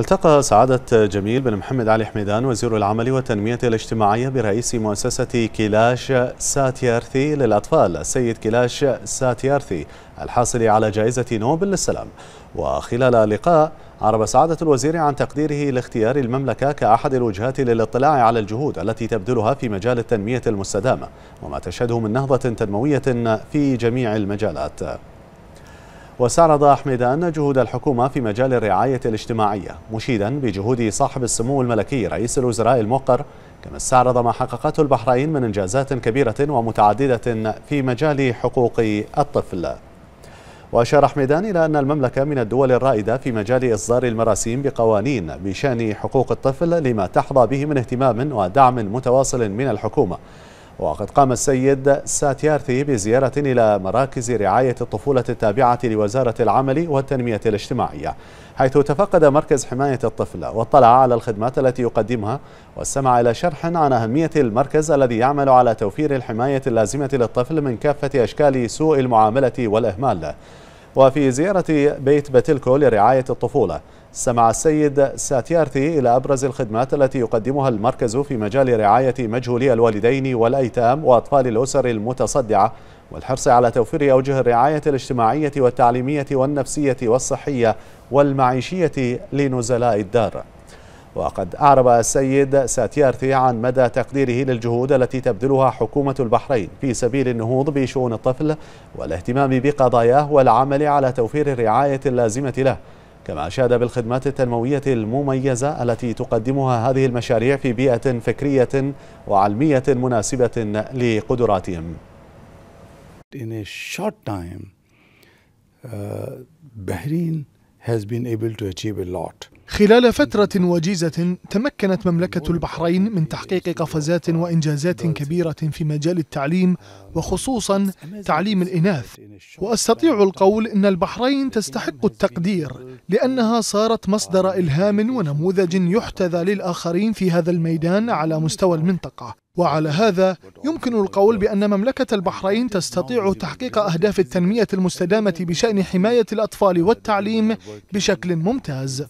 التقى سعادة جميل بن محمد علي حميدان وزير العمل والتنمية الاجتماعية برئيس مؤسسة كيلاش ساتيارثي للأطفال السيد كيلاش ساتيارثي الحاصل على جائزة نوبل للسلام وخلال اللقاء عرب سعادة الوزير عن تقديره لاختيار المملكة كأحد الوجهات للاطلاع على الجهود التي تبذلها في مجال التنمية المستدامة وما تشهده من نهضة تنموية في جميع المجالات واستعرض حميدان جهود الحكومة في مجال الرعاية الاجتماعية مشيدا بجهود صاحب السمو الملكي رئيس الوزراء الموقر كما استعرض ما حققته البحرين من إنجازات كبيرة ومتعددة في مجال حقوق الطفل وأشار حميدان إلى أن المملكة من الدول الرائدة في مجال إصدار المراسيم بقوانين بشأن حقوق الطفل لما تحظى به من اهتمام ودعم متواصل من الحكومة وقد قام السيد ساتيارثي بزيارة إلى مراكز رعاية الطفولة التابعة لوزارة العمل والتنمية الاجتماعية حيث تفقد مركز حماية الطفل واطلع على الخدمات التي يقدمها واستمع إلى شرح عن أهمية المركز الذي يعمل على توفير الحماية اللازمة للطفل من كافة أشكال سوء المعاملة والإهمال وفي زيارة بيت باتيلكو لرعاية الطفولة استمع السيد ساتيارتي إلى أبرز الخدمات التي يقدمها المركز في مجال رعاية مجهولي الوالدين والأيتام وأطفال الأسر المتصدعة والحرص على توفير أوجه الرعاية الاجتماعية والتعليمية والنفسية والصحية والمعيشية لنزلاء الدار وقد أعرب السيد ساتيارتي عن مدى تقديره للجهود التي تبذلها حكومة البحرين في سبيل النهوض بشؤون الطفل والاهتمام بقضاياه والعمل على توفير الرعاية اللازمة له كما أشاد بالخدمات التنموية المميزة التي تقدمها هذه المشاريع في بيئة فكرية وعلمية مناسبة لقدراتهم In a short time, uh, Bahrain has been able to achieve a lot. خلال فترة وجيزة تمكنت مملكة البحرين من تحقيق قفزات وإنجازات كبيرة في مجال التعليم وخصوصا تعليم الإناث وأستطيع القول أن البحرين تستحق التقدير لأنها صارت مصدر إلهام ونموذج يحتذى للآخرين في هذا الميدان على مستوى المنطقة وعلى هذا يمكن القول بأن مملكة البحرين تستطيع تحقيق أهداف التنمية المستدامة بشأن حماية الأطفال والتعليم بشكل ممتاز